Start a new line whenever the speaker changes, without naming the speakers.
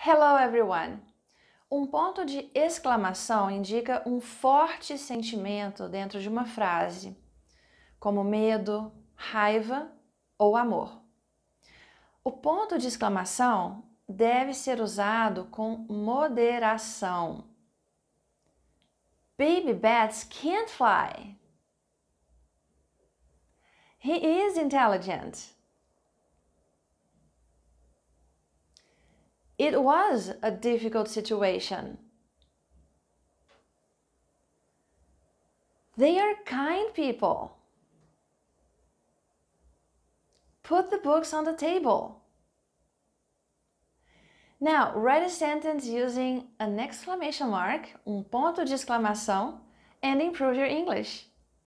Hello everyone! Um ponto de exclamação indica um forte sentimento dentro de uma frase, como medo, raiva ou amor. O ponto de exclamação deve ser usado com moderação. Baby bats can't fly. He is intelligent. It was a difficult situation. They are kind people. Put the books on the table. Now, write a sentence using an exclamation mark, um ponto de exclamação, and improve your English.